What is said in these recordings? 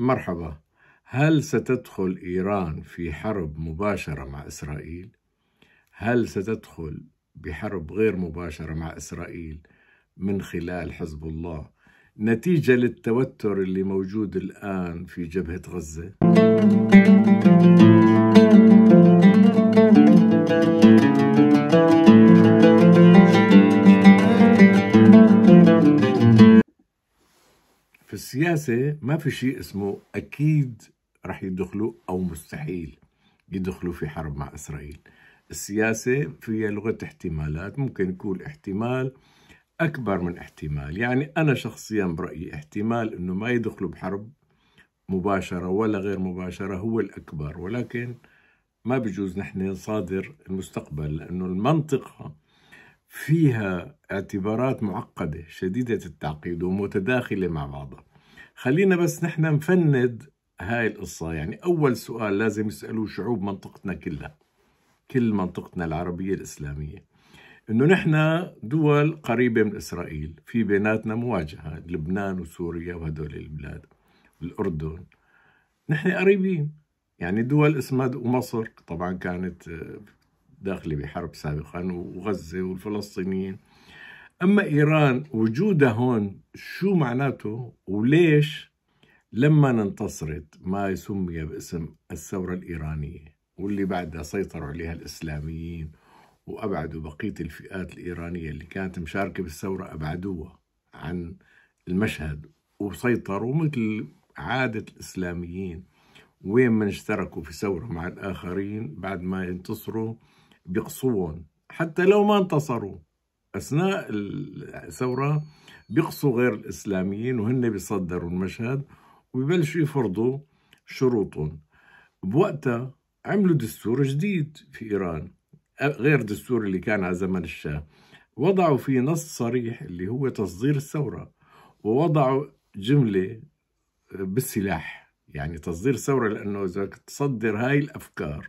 مرحبا هل ستدخل إيران في حرب مباشرة مع إسرائيل؟ هل ستدخل بحرب غير مباشرة مع إسرائيل من خلال حزب الله نتيجة للتوتر اللي موجود الآن في جبهة غزة؟ السياسة ما في شيء اسمه أكيد رح يدخلوا أو مستحيل يدخلوا في حرب مع إسرائيل السياسة فيها لغة احتمالات ممكن يكون احتمال أكبر من احتمال يعني أنا شخصيا برأيي احتمال أنه ما يدخلوا بحرب مباشرة ولا غير مباشرة هو الأكبر ولكن ما بجوز نحن نصادر المستقبل لأنه المنطقة فيها اعتبارات معقدة شديدة التعقيد ومتداخلة مع بعضها خلينا بس نحن نفند هاي القصة يعني أول سؤال لازم يسألوه شعوب منطقتنا كلها كل منطقتنا العربية الإسلامية إنه نحن دول قريبة من إسرائيل في بيناتنا مواجهة لبنان وسوريا وهدول البلاد الأردن نحن قريبين يعني دول اسمها ومصر طبعا كانت آه، داخلة بحرب سابقا وغزة والفلسطينيين اما ايران وجودها هون شو معناته وليش لما انتصرت ما سمي باسم الثوره الايرانيه واللي بعدها سيطروا عليها الاسلاميين وابعدوا بقيه الفئات الايرانيه اللي كانت مشاركه بالثوره ابعدوها عن المشهد وسيطروا مثل عاده الاسلاميين وين من اشتركوا في ثوره مع الاخرين بعد ما ينتصروا بيقصوهم حتى لو ما انتصروا أثناء الثورة بيقصوا غير الإسلاميين وهن بيصدروا المشهد وبيبلشوا يفرضوا شروطهم بوقتها عملوا دستور جديد في إيران غير دستور اللي كان على زمن الشاه وضعوا فيه نص صريح اللي هو تصدير الثورة ووضعوا جملة بالسلاح يعني تصدير ثورة لأنه إذا تصدر هاي الأفكار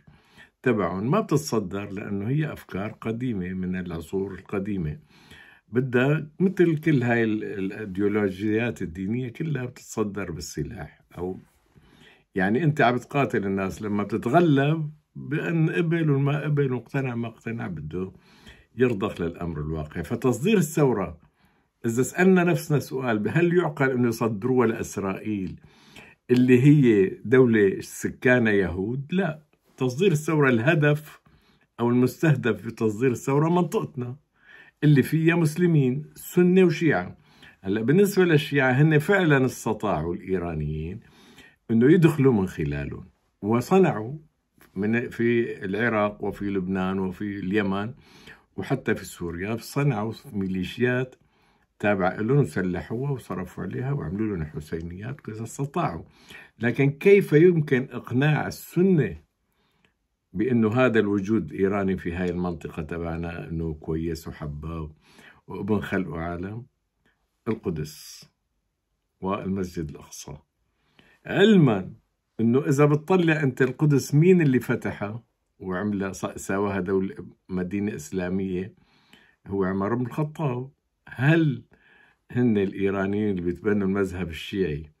تبعهم ما بتتصدر لأنه هي أفكار قديمة من العصور القديمة بدها مثل كل هاي الأيديولوجيات الدينية كلها بتتصدر بالسلاح أو يعني أنت عم تقاتل الناس لما بتتغلب بأن قبل وما قبل واقتنع ما اقتنع بده يرضخ للأمر الواقع فتصدير الثورة إذا سألنا نفسنا سؤال هل يعقل أنه يصدروها لإسرائيل اللي هي دولة سكانها يهود لا تصدير الثورة الهدف أو المستهدف بتصدير الثورة منطقتنا اللي فيها مسلمين سنة وشيعة هلا بالنسبة للشيعة هن فعلا استطاعوا الإيرانيين إنه يدخلوا من خلالهم وصنعوا من في العراق وفي لبنان وفي اليمن وحتى في سوريا صنعوا ميليشيات تابعة لهم وسلحوها وصرفوا عليها وعملوا لهم حسينيات كذا استطاعوا لكن كيف يمكن إقناع السنة بانه هذا الوجود الايراني في هاي المنطقه تبعنا انه كويس وحباب وابن خلقه عالم القدس والمسجد الاقصى علما انه اذا بتطلع انت القدس مين اللي فتحها وعملها سواها دولة مدينة إسلامية هو عمر بن الخطاب هل هن الإيرانيين اللي بيتبنوا المذهب الشيعي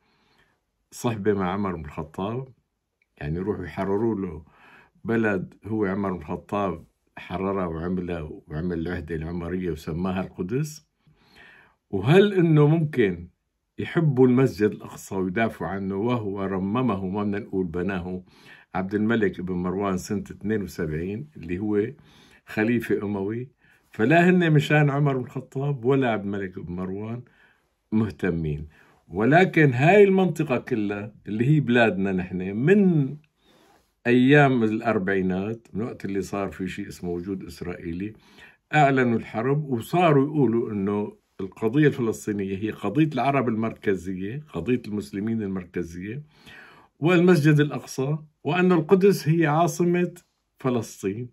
صحبة مع عمر بن الخطاب يعني يروحوا يحرروا له بلد هو عمر بن الخطاب حررها وعملها وعمل العهدة العمرية وسماها القدس وهل انه ممكن يحبوا المسجد الأقصى ويدافعوا عنه وهو رممه ما بدنا نقول بناه عبد الملك بن مروان سنة 72 اللي هو خليفة أموي فلا هن مشان عمر بن الخطاب ولا عبد الملك بن مروان مهتمين ولكن هاي المنطقة كلها اللي هي بلادنا نحن من أيام الأربعينات من وقت اللي صار في شيء اسمه وجود إسرائيلي أعلنوا الحرب وصاروا يقولوا أنه القضية الفلسطينية هي قضية العرب المركزية قضية المسلمين المركزية والمسجد الأقصى وأن القدس هي عاصمة فلسطين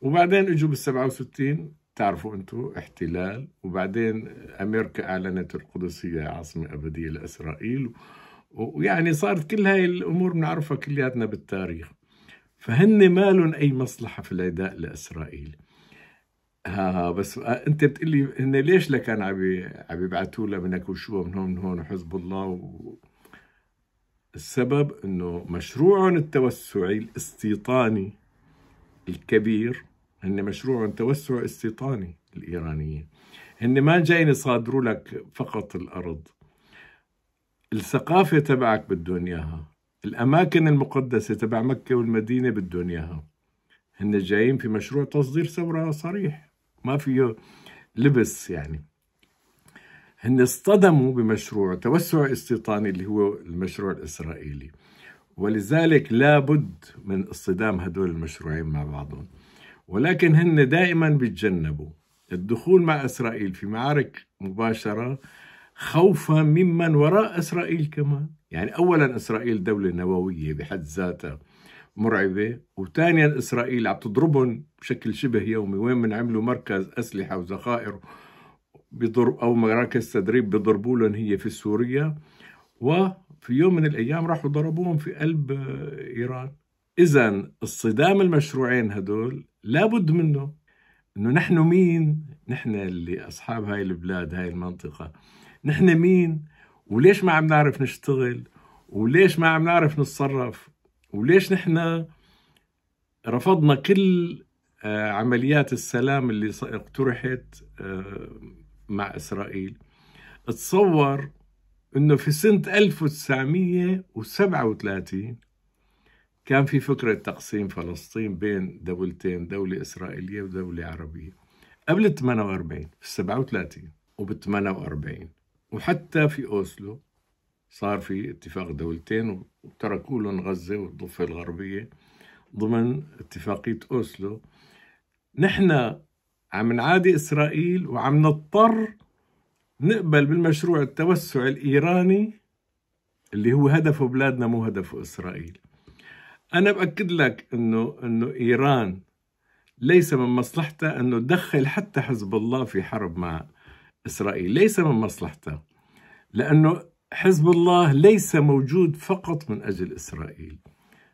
وبعدين اجوا بال 67 تعرفوا انتم احتلال وبعدين امريكا اعلنت القدس هي عاصمه ابديه لاسرائيل ويعني صارت كل هاي الامور بنعرفها كلياتنا بالتاريخ فهن ما لهم اي مصلحه في العداء لاسرائيل ها آه، بس آه، انت بتقلي هن ليش لكان عم عم يبعثوا لها منك وشو من هون من هون وحزب الله و... السبب انه مشروعهم التوسعي الاستيطاني الكبير هن مشروع توسع استيطاني الايرانيين هن ما جايين يصادروا لك فقط الارض الثقافة تبعك بدهم إياها الأماكن المقدسة تبع مكة والمدينة بدهم إياها هن جايين في مشروع تصدير ثورة صريح ما فيه لبس يعني هن اصطدموا بمشروع توسع استيطاني اللي هو المشروع الإسرائيلي ولذلك لابد من اصطدام هدول المشروعين مع بعضهم ولكن هن دائما بيتجنبوا الدخول مع إسرائيل في معارك مباشرة خوفا ممن وراء إسرائيل كمان يعني أولا إسرائيل دولة نووية بحد ذاتها مرعبة وثانيا إسرائيل عم تضربهم بشكل شبه يومي وين من عملوا مركز أسلحة وذخائر بضرب أو مراكز تدريب بيضربوا لهم هي في سوريا وفي يوم من الأيام راحوا ضربوهم في قلب آه، إيران إذا الصدام المشروعين هدول لابد منه انه نحن مين؟ نحن اللي اصحاب هاي البلاد هاي المنطقه نحن مين وليش ما عم نعرف نشتغل وليش ما عم نعرف نتصرف وليش نحن رفضنا كل آه، عمليات السلام اللي اقترحت آه، مع إسرائيل تصور انه في سنة 1937 كان في فكرة تقسيم فلسطين بين دولتين دولة إسرائيلية ودولة عربية قبل ال 48 في 37 وبال 48 وحتى في أوسلو صار في اتفاق دولتين وتركوا لهم غزة والضفة الغربية ضمن اتفاقية أوسلو نحن عم نعادي إسرائيل وعم نضطر نقبل بالمشروع التوسع الإيراني اللي هو هدفه بلادنا مو هدفه إسرائيل أنا بأكد لك أنه, إنه إيران ليس من مصلحتها أنه تدخل حتى حزب الله في حرب مع إسرائيل ليس من مصلحته لأنه حزب الله ليس موجود فقط من أجل إسرائيل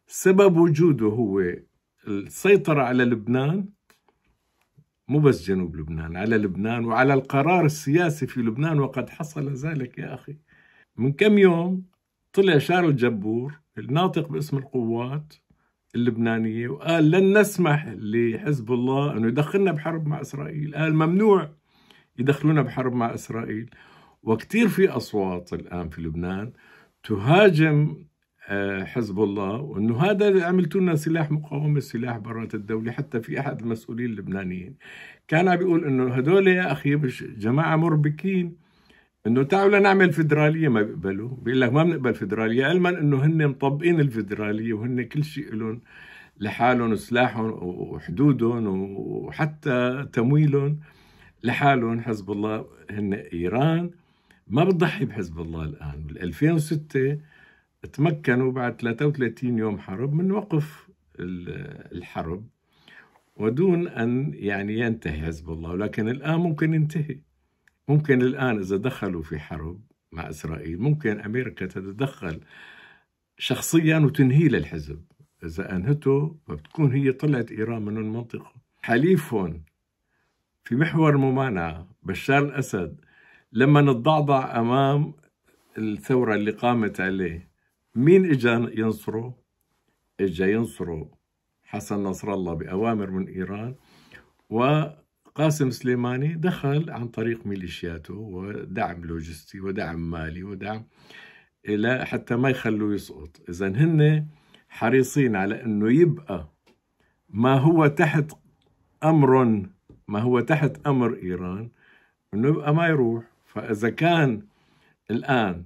سبب وجوده هو السيطرة على لبنان مو بس جنوب لبنان على لبنان وعلى القرار السياسي في لبنان وقد حصل ذلك يا أخي من كم يوم طلع شارل جبور الناطق باسم القوات اللبنانية وقال لن نسمح لحزب الله أنه يدخلنا بحرب مع إسرائيل قال ممنوع يدخلونا بحرب مع إسرائيل وكثير في أصوات الآن في لبنان تهاجم آه، حزب الله وانه هذا عملتوا لنا سلاح مقاومه سلاح برات الدوله حتى في احد المسؤولين اللبنانيين كان عم بيقول انه هدول يا اخي مش جماعه مربكين انه تعالوا لنعمل فدراليه ما بيقبلوا بيقول لك ما بنقبل فدراليه علما انه هن مطبقين الفدراليه وهن كل شيء لهم لحالهم وسلاحهم وحدودهم وحتى تمويلهم لحالهم حزب الله هن ايران ما بتضحي بحزب الله الان بال 2006 تمكنوا بعد 33 يوم حرب من وقف الحرب ودون ان يعني ينتهي حزب الله ولكن الان ممكن ينتهي ممكن الان اذا دخلوا في حرب مع اسرائيل ممكن امريكا تتدخل شخصيا وتنهي للحزب اذا انهته فبتكون هي طلعت ايران من المنطقه حليفهم في محور ممانعة بشار الأسد لما نضعضع أمام الثورة اللي قامت عليه مين إجا ينصره؟ إجا ينصره حسن نصر الله بأوامر من إيران وقاسم سليماني دخل عن طريق ميليشياته ودعم لوجستي ودعم مالي ودعم إلى حتى ما يخلوه يسقط إذا هن حريصين على أنه يبقى ما هو تحت أمر ما هو تحت امر ايران انه يبقى ما يروح فاذا كان الان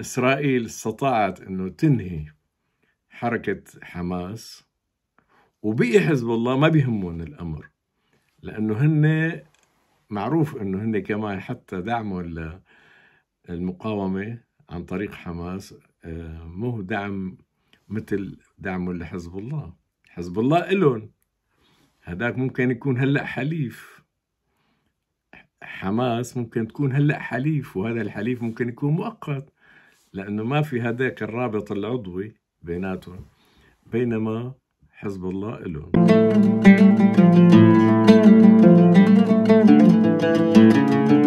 اسرائيل استطاعت انه تنهي حركه حماس وبقي حزب الله ما بيهمهم الامر لانه هن معروف انه هن كمان حتى دعموا للمقاومه عن طريق حماس آه، مو دعم مثل دعمه لحزب الله حزب الله إلهم هذاك ممكن يكون هلأ حليف حماس ممكن تكون هلأ حليف وهذا الحليف ممكن يكون مؤقت لأنه ما في هذاك الرابط العضوي بيناتهم بينما حزب الله له thank you